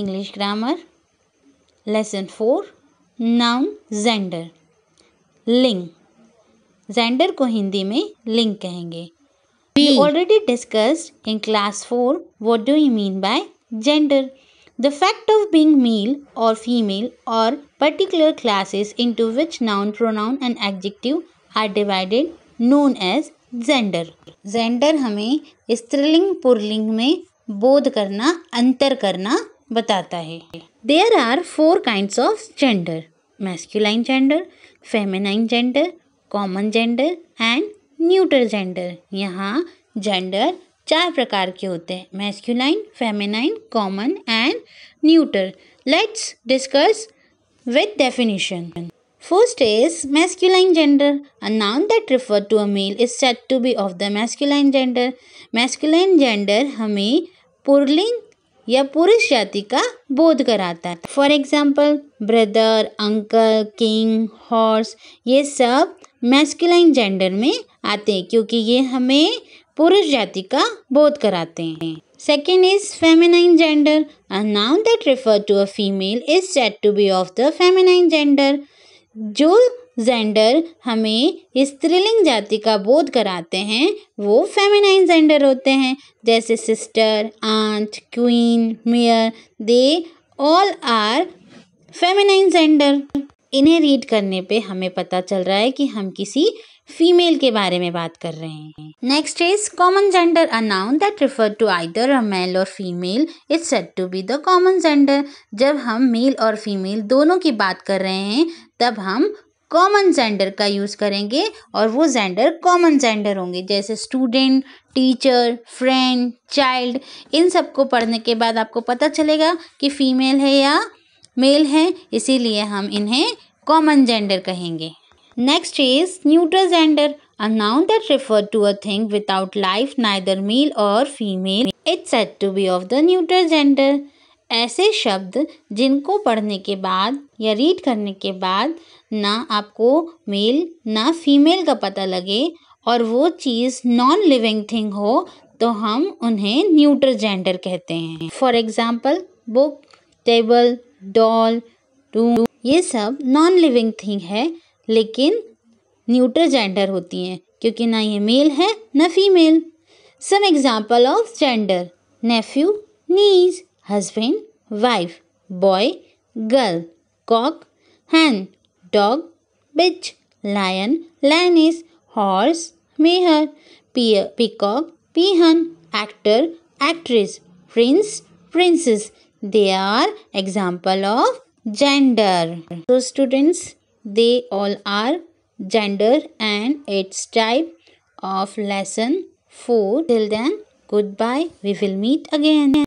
English grammar. Lesson four, noun gender ling. Gender को हिंदी में ling कहेंगे We already discussed in class four. what do you mean by gender. The fact of being male or female or particular classes into which noun, pronoun and adjective are divided known as gender. Gender हमें स्त्रीलिंग पुरलिंग में बोध करना अंतर करना बताता है there are four kinds of gender masculine gender feminine gender common gender and neutral gender यहाँ जेंडर चार प्रकार के होते हैं masculine feminine common and neutral let's discuss with definition first is masculine gender a noun that refer to a male is said to be of the masculine gender masculine gender हमें पुरलिंग या पुरुष जाति का बोध कराता है for example brother uncle king horse ये सब मैस्कुलाइन जेंडर में आते हैं क्योंकि ये हमें पुरुष जाति का बोध कराते हैं second is feminine gender a noun that refer to a female is said to be of the feminine gender जो जेंडर हमें स्त्रीलिंग जाति का बोध कराते हैं वो फेमिनाइन जेंडर होते हैं जैसे sister aunt queen mare they all are feminine gender इन्हें रीड करने पे हमें पता चल रहा है कि हम किसी फीमेल के बारे में बात कर रहे हैं next is common gender a noun that refer to either a male और female is said to be the common gender जब हम मेल और फीमेल दोनों की बात कर रहे हैं तब हम कॉमन जेंडर का यूज़ करेंगे और वो जेंडर कॉमन जेंडर होंगे जैसे स्टूडेंट टीचर फ्रेंड चाइल्ड इन सबको पढ़ने के बाद आपको पता चलेगा कि फीमेल है या मेल है इसीलिए हम इन्हें कॉमन जेंडर कहेंगे next is neutral gender a noun that referred to a thing without life neither male और female it's said to be of the neutral gender ऐसे शब्द जिनको पढ़ने के बाद या रीड करने के बाद ना आपको मेल ना फीमेल का पता लगे और वो चीज़ नॉन लिविंग थिंग हो तो हम उन्हें न्यूट्रल जेंडर कहते हैं for example book table doll too ये सब नॉन लिविंग थिंग है लेकिन न्यूट्रल जेंडर होती हैं क्योंकि ना ये मेल है ना female some example of gender nephew niece husband, wife, boy, girl, cock, hen, dog, bitch, lion, lioness, horse, mare, peer, peacock, peahen, actor, actress, prince, princess. They are example of gender. So students, they all are gender and its type of lesson 4. Till then, goodbye. We will meet again.